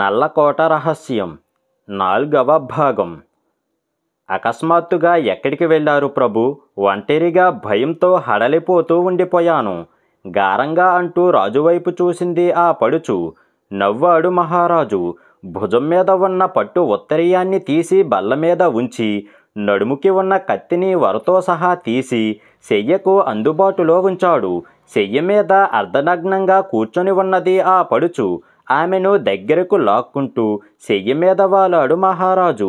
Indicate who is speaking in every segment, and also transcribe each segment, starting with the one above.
Speaker 1: నల్లకోట రహస్యం నాలుగవ భాగం అకస్మాత్తుగా ఎక్కడికి వెళ్ళారు ప్రభు ఒంటరిగా భయంతో హడలిపోతూ ఉండిపోయాను గారంగా అంటూ రాజువైపు చూసింది ఆ పడుచు నవ్వాడు మహారాజు భుజం మీద ఉన్న పట్టు ఉత్తరీయాన్ని తీసి బల్ల మీద ఉంచి నడుముకి ఉన్న కత్తిని వరతో సహా తీసి శయ్యకు అందుబాటులో ఉంచాడు శయ్య మీద అర్ధనగ్నంగా కూర్చొని ఉన్నది ఆ పడుచు ఆమెను దగ్గరకు లాక్కుంటూ చెయ్యి మీద వాలాడు మహారాజు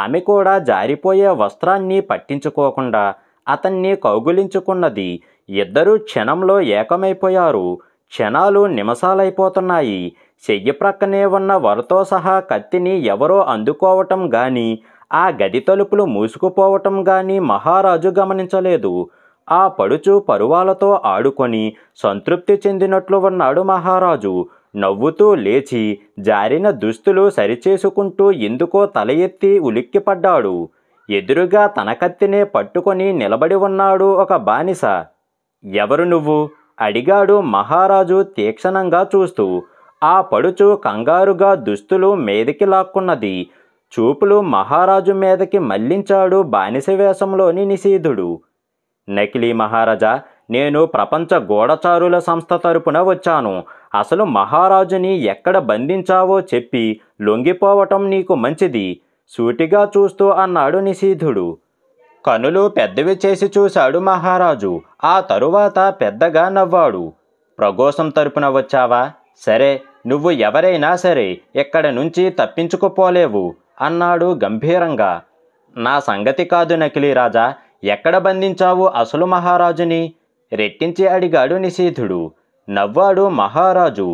Speaker 1: ఆమె కూడా జారిపోయే వస్త్రాన్ని పట్టించుకోకుండా అతన్ని కౌగులించుకున్నది ఇద్దరూ క్షణంలో ఏకమైపోయారు క్షణాలు నిమసాలైపోతున్నాయి చెయ్యి ప్రక్కనే ఉన్న వరతో సహా కత్తిని ఎవరో అందుకోవటం గాని ఆ గది తలుపులు మూసుకుపోవటం గాని మహారాజు గమనించలేదు ఆ పడుచు పరువాలతో ఆడుకొని సంతృప్తి చెందినట్లు ఉన్నాడు మహారాజు నవ్వుతూ లేచి జారిన దుస్తులు సరిచేసుకుంటూ ఎందుకో తల ఎత్తి ఉలిక్కిపడ్డాడు ఎదురుగా తన కత్తినే పట్టుకొని నిలబడి ఉన్నాడు ఒక బానిస ఎవరు నువ్వు అడిగాడు మహారాజు తీక్షణంగా చూస్తూ ఆ పడుచు కంగారుగా దుస్తులు మీదకి లాక్కున్నది చూపులు మహారాజు మీదకి మళ్లించాడు బానిసవేషంలోని నిషీధుడు నకిలీ మహారాజా నేను ప్రపంచ గోడచారుల సంస్థ తరపున వచ్చాను అసలు మహారాజుని ఎక్కడ బంధించావో చెప్పి లొంగిపోవటం నీకు మంచిది సూటిగా చూస్తూ అన్నాడు నిశీధుడు కనులు పెద్దవి చేసి చూశాడు మహారాజు ఆ తరువాత పెద్దగా నవ్వాడు ప్రగోసం తరపున వచ్చావా సరే నువ్వు ఎవరైనా సరే ఇక్కడ నుంచి తప్పించుకుపోలేవు అన్నాడు గంభీరంగా నా సంగతి కాదు నకిలీ రాజా ఎక్కడ బంధించావు అసలు మహారాజుని రెట్టించి అడిగాడు నిశీధుడు నవ్వాడు మహారాజు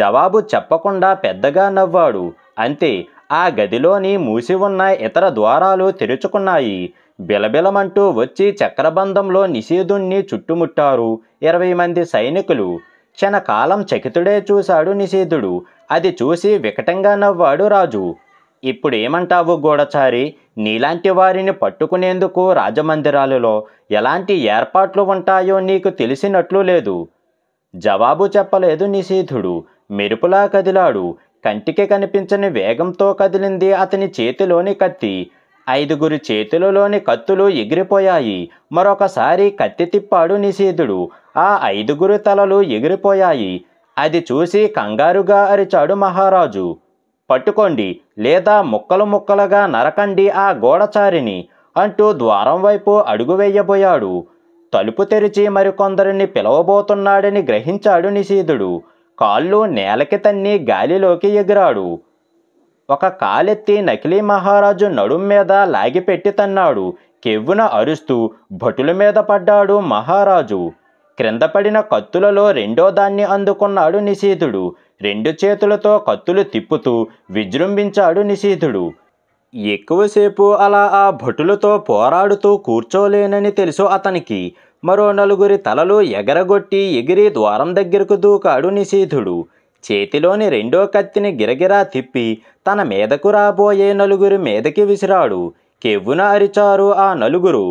Speaker 1: జవాబు చెప్పకుండా పెద్దగా నవ్వాడు అంతే ఆ గదిలోని మూసి ఉన్న ఇతర ద్వారాలు తెరుచుకున్నాయి బిలబిలమంటూ వచ్చి చక్రబంధంలో నిషేధుణ్ణి చుట్టుముట్టారు ఇరవై మంది సైనికులు క్షణకాలం చకితుడే చూశాడు నిషేధుడు అది చూసి వికటంగా నవ్వాడు రాజు ఇప్పుడేమంటావు గూడచారి నీలాంటి వారిని పట్టుకునేందుకు రాజమందిరాలలో ఎలాంటి ఏర్పాట్లు ఉంటాయో నీకు తెలిసినట్లు లేదు జవాబు చెప్పలేదు నిషేధుడు మెరుపులా కదిలాడు కంటికి కనిపించని వేగంతో కదిలింది అతని చేతిలోని కత్తి ఐదుగురు చేతులలోని కత్తులు ఎగిరిపోయాయి మరొకసారి కత్తి తిప్పాడు నిషేధుడు ఆ ఐదుగురు తలలు ఎగిరిపోయాయి అది చూసి కంగారుగా అరిచాడు మహారాజు పట్టుకోండి లేదా ముక్కలు ముక్కలుగా నరకండి ఆ గోడచారిని అంటూ ద్వారం వైపు అడుగు వేయబోయాడు తలుపు తెరిచి మరికొందరిని పిలవబోతున్నాడని గ్రహించాడు నిషీధుడు కాళ్ళు నేలకి తన్ని గాలిలోకి ఎగిరాడు ఒక కాలెత్తి నకిలీ మహారాజు నడుం మీద లాగిపెట్టి తన్నాడు కెవ్వున అరుస్తూ భటుల మీద పడ్డాడు మహారాజు క్రిందపడిన కత్తులలో రెండో దాన్ని అందుకున్నాడు నిషీధుడు రెండు చేతులతో కత్తులు తిప్పుతూ విజృంభించాడు నిషీధుడు ఎక్కువసేపు అలా ఆ భటులతో పోరాడుతూ కూర్చోలేనని తెలుసు అతనికి మరో నలుగురి తలలు ఎగరగొట్టి ఎగిరి ద్వారం దగ్గరకు దూకాడు నిషీధుడు చేతిలోని రెండో కత్తిని గిరగిరా తిప్పి తన మీదకు రాబోయే నలుగురి మీదకి విసిరాడు కెవ్వున అరిచారు ఆ నలుగురు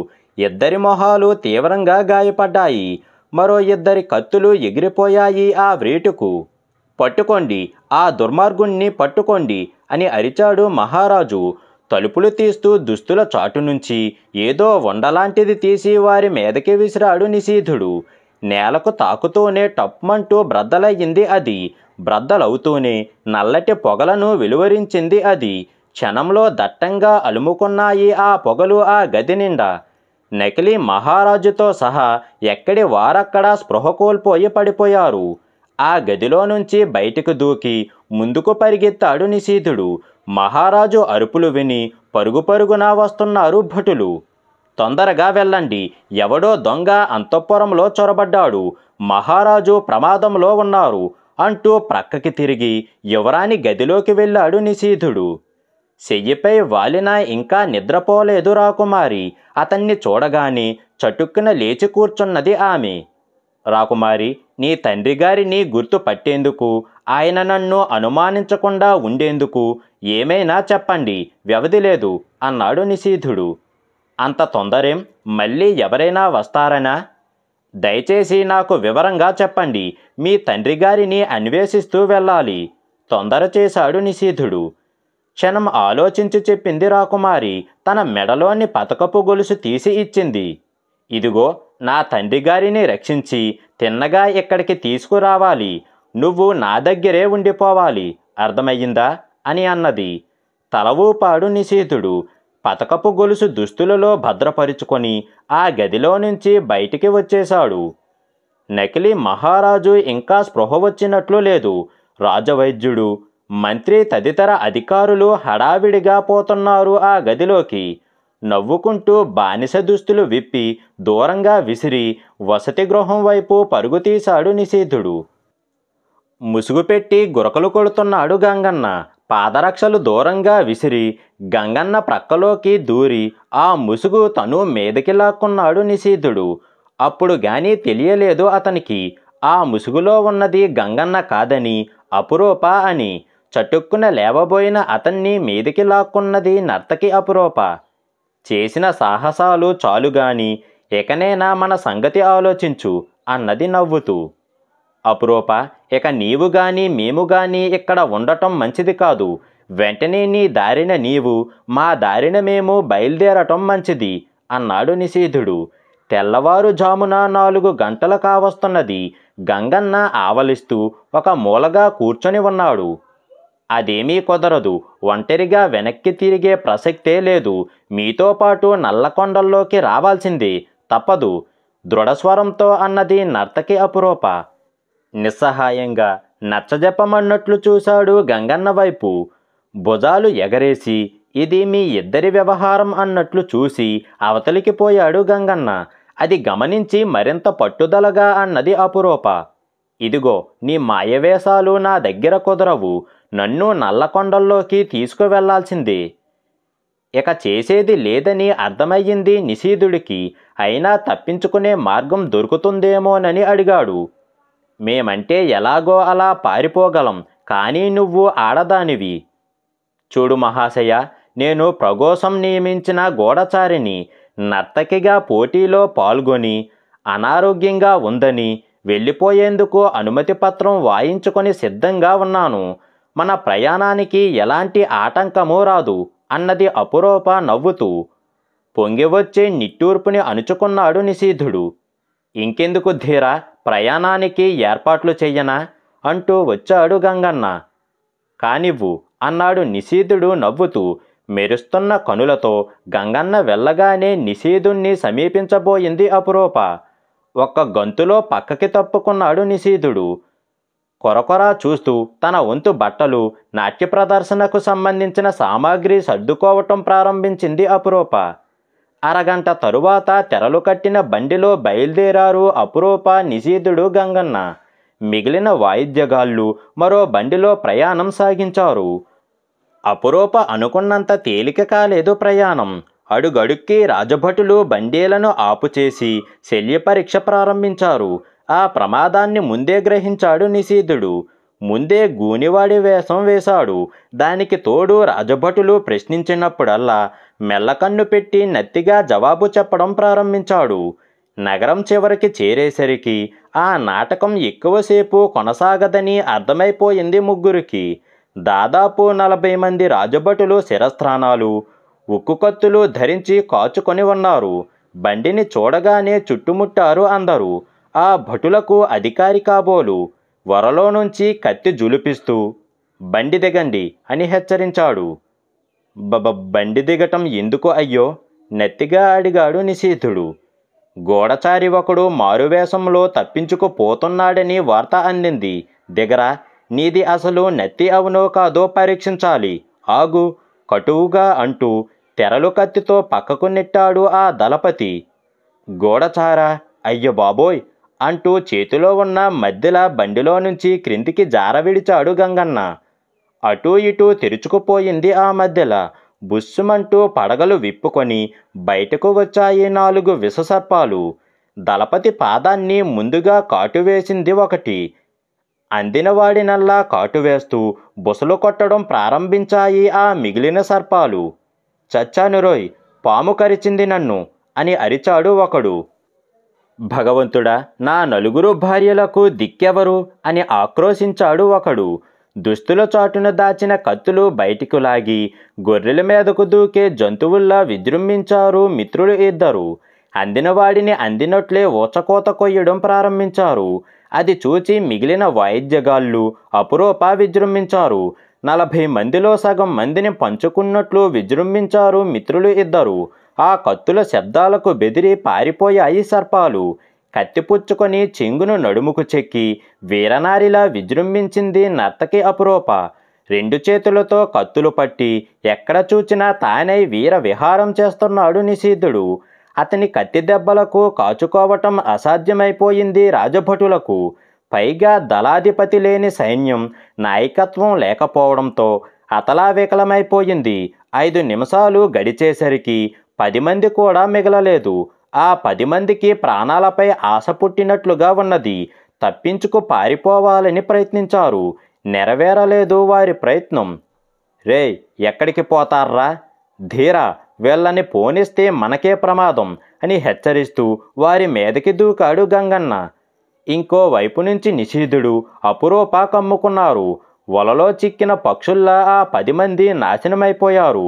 Speaker 1: ఇద్దరి మొహాలు తీవ్రంగా గాయపడ్డాయి మరో ఇద్దరి కత్తులు ఎగిరిపోయాయి ఆ వ్రేటుకు పట్టుకోండి ఆ దుర్మార్గుణ్ణి పట్టుకోండి అని అరిచాడు మహారాజు తలుపులు తీస్తూ దుస్తుల చాటు నుంచి ఏదో వండలాంటిది తీసి వారి మీదకి విసిరాడు నిశీధుడు నేలకు తాకుతూనే టప్మంటూ బ్రద్దలయ్యింది అది బ్రద్దలవుతూనే నల్లటి పొగలను వెలువరించింది అది క్షణంలో దట్టంగా అలుముకున్నాయి ఆ పొగలు ఆ గది నిండా నకిలీ మహారాజుతో సహా ఎక్కడి వారక్కడా స్పృహ కోల్పోయి పడిపోయారు ఆ గదిలో నుంచి బయటకు దూకి ముందుకు పరిగెత్తాడు నిశీధుడు మహారాజు అరుపులు విని పరుగు పరుగునా వస్తున్నారు భటులు తొందరగా వెళ్ళండి ఎవడో దొంగ అంతఃపురంలో చొరబడ్డాడు మహారాజు ప్రమాదంలో ఉన్నారు అంటూ ప్రక్కకి తిరిగి యువరాణి గదిలోకి వెళ్ళాడు నిశీధుడు చెయ్యిపై వాలిన ఇంకా నిద్రపోలేదు రాకుమారి అతన్ని చూడగానే చటుక్కున లేచి కూర్చున్నది ఆమె రాకుమారి నీ తండ్రిగారిని గుర్తుపట్టేందుకు ఆయన నన్ను అనుమానించకుండా ఉండేందుకు ఏమైనా చెప్పండి వ్యవధి లేదు అన్నాడు నిశీధుడు అంత తొందరేం మళ్ళీ ఎవరైనా వస్తారనా దయచేసి నాకు వివరంగా చెప్పండి మీ తండ్రి గారిని అన్వేషిస్తూ వెళ్ళాలి తొందర చేశాడు నిశీధుడు క్షణం ఆలోచించి చెప్పింది రాకుమారి తన మెడలోని పతకపు గొలుసు తీసి ఇచ్చింది ఇదిగో నా తండ్రి గారిని రక్షించి తిన్నగా ఇక్కడికి తీసుకురావాలి నువ్వు నా దగ్గరే ఉండిపోవాలి అర్థమయ్యిందా అని అన్నది తలవూపాడు నిషేధుడు పతకపు గొలుసు దుస్తులలో భద్రపరుచుకొని ఆ గదిలో నుంచి బయటికి వచ్చేశాడు నకిలీ మహారాజు ఇంకా స్పృహ వచ్చినట్లు లేదు రాజవైద్యుడు మంత్రి తదితర అధికారులు హడావిడిగా పోతున్నారు ఆ గదిలోకి నవ్వుకుంటూ బానిస దుస్తులు విప్పి దూరంగా విసిరి వసతి గృహం వైపు పరుగుతీశాడు నిషేధుడు ముసుగు పెట్టి గురకలు కొడుతున్నాడు గంగన్న పాదరక్షలు దూరంగా విసిరి గంగన్న ప్రక్కలోకి దూరి ఆ ముసుగు తను మీదకి లాక్కున్నాడు నిశీధుడు అప్పుడు గాని తెలియలేదు అతనికి ఆ ముసుగులో ఉన్నది గంగన్న కాదని అపురూప అని చటుక్కున లేవబోయిన అతన్ని మీదికి లాక్కున్నది నర్తకి అపురూప చేసిన సాహసాలు చాలుగాని ఇకనైనా మన సంగతి ఆలోచించు అన్నది నవ్వుతూ అపురూప ఇక నీవు గాని మేము గాని ఇక్కడ ఉండటం మంచిది కాదు వెంటనే నీ దారిన నీవు మా దారిన మేము బయలుదేరటం మంచిది అన్నాడు నిషేధుడు తెల్లవారుజామున నాలుగు గంటలు కావస్తున్నది గంగన్న ఆవలిస్తూ ఒక మూలగా కూర్చొని ఉన్నాడు అదేమీ కుదరదు ఒంటరిగా వెనక్కి తిరిగే ప్రసక్తే లేదు మీతో పాటు నల్లకొండల్లోకి రావాల్సింది తప్పదు దృఢస్వరంతో అన్నది నర్తకి అపురూప నిస్సహాయంగా నచ్చజెప్పమన్నట్లు చూశాడు గంగన్న వైపు భుజాలు ఎగరేసి ఇది మీ ఇద్దరి వ్యవహారం అన్నట్లు చూసి అవతలికి పోయాడు గంగన్న అది గమనించి మరింత పట్టుదలగా అన్నది అపురూప ఇదిగో నీ మాయవేశాలు నా దగ్గర కుదరవు నన్ను నల్లకొండల్లోకి తీసుకువెళ్లాల్సింది ఇక చేసేది లేదని అర్థమయ్యింది నిషీధుడికి అయినా తప్పించుకునే మార్గం దొరుకుతుందేమోనని అడిగాడు మేమంటే ఎలాగో అలా పారిపోగలం కానీ నువ్వు ఆడదానివి చూడు మహాశయ నేను ప్రగోసం నియమించిన గోడచారిని నర్తకిగా పోటీలో పాల్గొని అనారోగ్యంగా ఉందని వెళ్ళిపోయేందుకు అనుమతి పత్రం వాయించుకొని సిద్ధంగా ఉన్నాను మన ప్రయాణానికి ఎలాంటి ఆటంకమూ రాదు అన్నది అపురూప నవ్వుతూ పొంగివచ్చే నిట్టూర్పుని అణుచుకున్నాడు నిషీధుడు ఇంకెందుకు ధీరా ప్రయాణానికి ఏర్పాట్లు చెయ్యనా అంటూ వచ్చాడు గంగన్న కానివ్వు అన్నాడు నిషీధుడు నవ్వుతూ మెరుస్తున్న కనులతో గంగన్న వెళ్ళగానే నిషీధుణ్ణి సమీపించబోయింది అపురూప ఒక్క గంతులో పక్కకి తప్పుకున్నాడు నిషీధుడు కొరకొరా చూస్తూ తన వంతు బట్టలు నాట్య ప్రదర్శనకు సంబంధించిన సామాగ్రి సర్దుకోవటం ప్రారంభించింది అపురూప అరగంట తరువాత తెరలు కట్టిన బండిలో బయలుదేరారు అపురూప నిషీధుడు గంగన్న మిగిలిన వాయిద్యగాళ్ళు మరో బండిలో ప్రయాణం సాగించారు అపురూప అనుకున్నంత తేలిక కాలేదు ప్రయాణం అడుగడుక్కి రాజభటులు బండీలను ఆపుచేసి శల్య పరీక్ష ప్రారంభించారు ఆ ప్రమాదాన్ని ముందే గ్రహించాడు నిషీధుడు ముందే గూనివాడి వేషం వేశాడు దానికి తోడు రాజభటులు ప్రశ్నించినప్పుడల్లా మెల్లకన్ను పెట్టి నత్తిగా జవాబు చెప్పడం ప్రారంభించాడు నగరం చివరికి చేరేసరికి ఆ నాటకం ఎక్కువసేపు కొనసాగదని అర్థమైపోయింది ముగ్గురికి దాదాపు నలభై మంది రాజభటులు శిరస్థానాలు ఉక్కుకత్తులు ధరించి కాచుకొని ఉన్నారు బండిని చూడగానే చుట్టుముట్టారు అందరూ ఆ భటులకు అధికారి కాబోలు వరలో నుంచి కత్తి జులిపిస్తూ బండి దిగండి అని హెచ్చరించాడు బబ బండి దిగటం ఎందుకు అయ్యో నెత్తిగా అడిగాడు నిశీతుడు గూడచారి ఒకడు మారువేషంలో తప్పించుకుపోతున్నాడని వార్త అందింది దిగరా నీది అసలు నెత్తి అవునో కాదో పరీక్షించాలి ఆగు కటువుగా అంటూ తెరలు కత్తితో పక్కకు నెట్టాడు ఆ దళపతి గూడచార అయ్య బాబోయ్ అంటూ చేతిలో ఉన్న మధ్యల బండిలో నుంచి క్రిందికి జారవిడిచాడు గంగన్న అటూ ఇటూ తెరుచుకుపోయింది ఆ మధ్యల బుస్సుమంటూ పడగలు విప్పుకొని బయటకు వచ్చాయి నాలుగు విషసర్పాలు దళపతి పాదాన్ని ముందుగా కాటువేసింది ఒకటి అందినవాడినల్లా కాటువేస్తూ బుసలు కొట్టడం ప్రారంభించాయి ఆ మిగిలిన సర్పాలు చచ్చానురోయ్ పాము కరిచింది నన్ను అని అరిచాడు ఒకడు భగవంతుడా నా నలుగురు భార్యలకు దిక్కెవరు అని ఆక్రోశించాడు ఒకడు దుస్తుల చాటును దాచిన కత్తులు బయటికి లాగి గొర్రెల మీదకు దూకే జంతువుల్లా విజృంభించారు మిత్రులు ఇద్దరు అందినవాడిని అందినట్లే ఊచకోత కొయ్యడం ప్రారంభించారు అది చూచి మిగిలిన వాయిద్యగాళ్ళు అపురూప విజృంభించారు నలభై మందిలో సగం మందిని పంచుకున్నట్లు విజృంభించారు మిత్రులు ఇద్దరు ఆ కత్తుల శబ్దాలకు బెదిరి పారిపోయాయి సర్పాలు కత్తిపుచ్చుకొని చెంగును నడుముకు చెక్కి వీరనారిలా విజృంభించింది నర్తకి అపురూప రెండు చేతులతో కత్తులు పట్టి ఎక్కడ చూచినా తానై వీర విహారం చేస్తున్నాడు నిషీధుడు అతని కత్తి దెబ్బలకు కాచుకోవటం అసాధ్యమైపోయింది రాజభటులకు పైగా దళాధిపతి లేని సైన్యం నాయకత్వం లేకపోవడంతో అతలావికలమైపోయింది ఐదు నిమిషాలు గడిచేసరికి పది మంది కూడా మిగలలేదు ఆ పది మందికి ప్రాణాలపై ఆశ పుట్టినట్లుగా ఉన్నది తప్పించుకు పారిపోవాలని ప్రయత్నించారు నెరవేరలేదు వారి ప్రయత్నం రే ఎక్కడికి పోతారా ధీరా వీళ్ళని పోనిస్తే మనకే ప్రమాదం అని హెచ్చరిస్తూ వారి మీదకి దూకాడు గంగన్న ఇంకో వైపు నుంచి నిషీధుడు అపురూప కమ్ముకున్నారు వలలో చిక్కిన పక్షుల్లా ఆ పది మంది నాశనమైపోయారు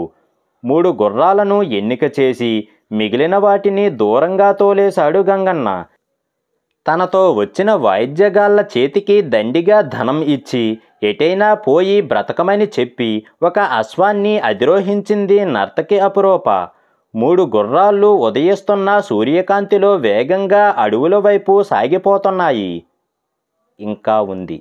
Speaker 1: మూడు గుర్రాలను ఎన్నిక చేసి మిగిలిన వాటిని దూరంగా తోలేశాడు గంగన్న తనతో వచ్చిన వాయిద్యగాళ్ల చేతికి దండిగా ధనం ఇచ్చి ఎటైనా పోయి బ్రతకమని చెప్పి ఒక అశ్వాన్ని అధిరోహించింది నర్తకి అపురూప మూడు గుర్రాలు ఉదయిస్తున్న సూర్యకాంతిలో వేగంగా అడవుల వైపు సాగిపోతున్నాయి ఇంకా ఉంది